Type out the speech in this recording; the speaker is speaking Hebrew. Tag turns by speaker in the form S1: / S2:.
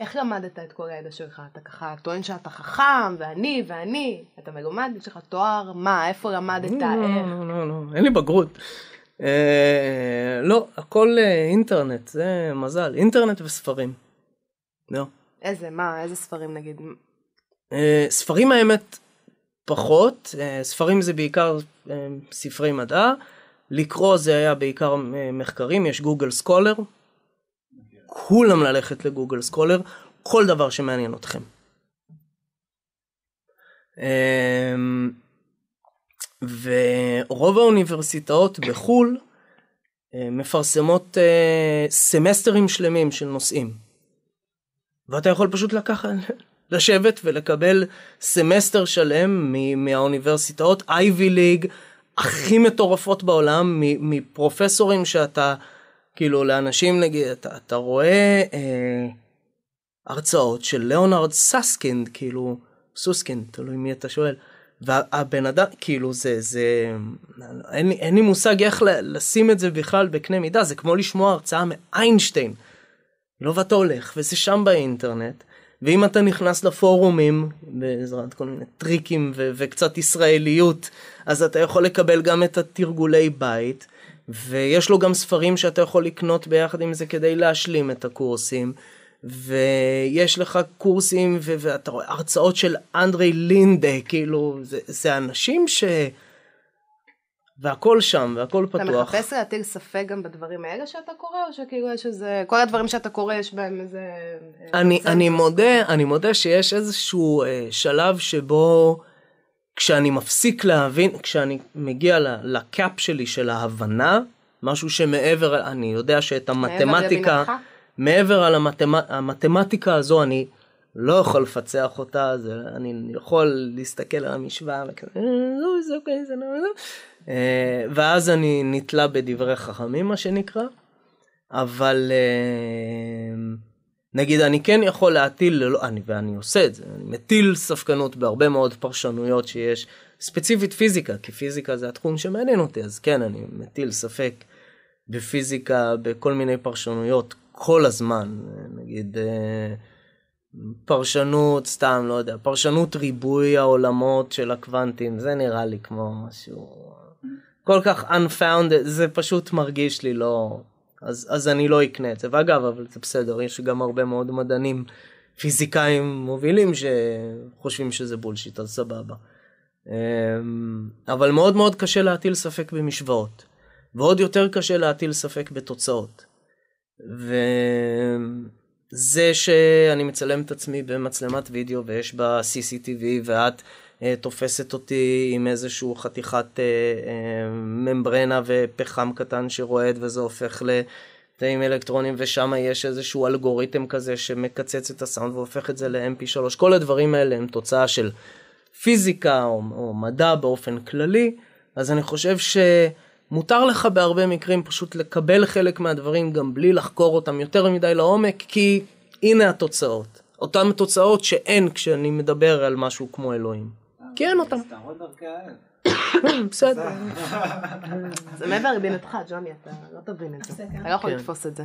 S1: איך למדת את כל הידע שלך? אתה ככה טוען שאתה חכם, ואני, ואני, אתה מלומד, יש לך תואר, מה, איפה למדת, לא, איך? לא, לא, לא, אין לי בגרות. אה, לא, הכל אה, אינטרנט, זה מזל, אינטרנט וספרים. לא. איזה, מה, איזה ספרים נגיד? אה, ספרים האמת פחות, ספרים זה בעיקר ספרי מדע, לקרוא זה היה בעיקר מחקרים, יש גוגל סקולר, לכולם ללכת לגוגל סקולר, כל דבר שמעניין אתכם. אמ, ורוב האוניברסיטאות בחו"ל אה, מפרסמות אה, סמסטרים שלמים של נושאים. ואתה יכול פשוט לקחת, לשבת ולקבל סמסטר שלם מהאוניברסיטאות, אייבי ליג, הכי מטורפות בעולם, מפרופסורים שאתה כאילו לאנשים נגיד, אתה, אתה רואה אה, הרצאות של ליאונרד ססקינד, כאילו, סוסקינד, תלוי מי אתה שואל. והבן אדם, כאילו זה, זה, אין, אין לי מושג איך לשים את זה בכלל בקנה מידה, זה כמו לשמוע הרצאה מאיינשטיין. לא ואתה הולך, וזה שם באינטרנט, ואם אתה נכנס לפורומים, בעזרת כל מיני טריקים ו- וקצת ישראליות, אז אתה יכול לקבל גם את התרגולי בית, ויש לו גם ספרים שאתה יכול לקנות ביחד עם זה כדי להשלים את הקורסים. ויש לך קורסים ו- ואתה רואה הרצאות של אנדרי לינדה כאילו זה, זה אנשים ש... והכל שם והכל אתה פתוח. אתה מחפש להטיל ספק גם בדברים האלה שאתה קורא או שכאילו יש איזה כל הדברים שאתה קורא יש בהם איזה. אה, אני, אני מודה אני מודה שיש איזשהו אה, שלב שבו כשאני מפסיק להבין, כשאני מגיע לקאפ שלי של ההבנה, משהו שמעבר, אני יודע שאת המתמטיקה, מעבר, על המתמט, המתמטיקה הזו, אני לא יכול לפצח אותה, זה, אני יכול להסתכל על המשוואה וכזה, אה, לא, זה אוקיי, זה לא, לא. אה, ואז אני נתלה בדברי חכמים, מה שנקרא, אבל... אה, נגיד אני כן יכול להטיל ללא אני ואני עושה את זה אני מטיל ספקנות בהרבה מאוד פרשנויות שיש ספציפית פיזיקה כי פיזיקה זה התחום שמעניין אותי אז כן אני מטיל ספק בפיזיקה בכל מיני פרשנויות כל הזמן נגיד אה, פרשנות סתם לא יודע פרשנות ריבוי העולמות של הקוונטים זה נראה לי כמו משהו כל כך unfounded זה פשוט מרגיש לי לא אז, אז אני לא אקנה את זה. ואגב, אבל זה בסדר, יש גם הרבה מאוד מדענים פיזיקאים מובילים שחושבים שזה בולשיט, אז סבבה. אמ, אבל מאוד מאוד קשה להטיל ספק במשוואות, ועוד יותר קשה להטיל ספק בתוצאות. וזה שאני מצלם את עצמי במצלמת וידאו ויש בה CCTV ואת אה, תופסת אותי עם איזשהו חתיכת אה, אה, ממברנה ופחם קטן שרועד וזה הופך ל... תאים אלקטרונים ושם יש איזשהו אלגוריתם כזה שמקצץ את הסאונד והופך את זה ל-MP3 כל הדברים האלה הם תוצאה של פיזיקה או, או מדע באופן כללי אז אני חושב שמותר לך בהרבה מקרים פשוט לקבל חלק מהדברים גם בלי לחקור אותם יותר מדי לעומק כי הנה התוצאות אותן תוצאות שאין כשאני מדבר על משהו כמו אלוהים. אה. כן אותם. בסדר. זה מעבר לבינתך, ג'וני, אתה לא תבין את זה. אתה לא יכול כן. לתפוס את זה.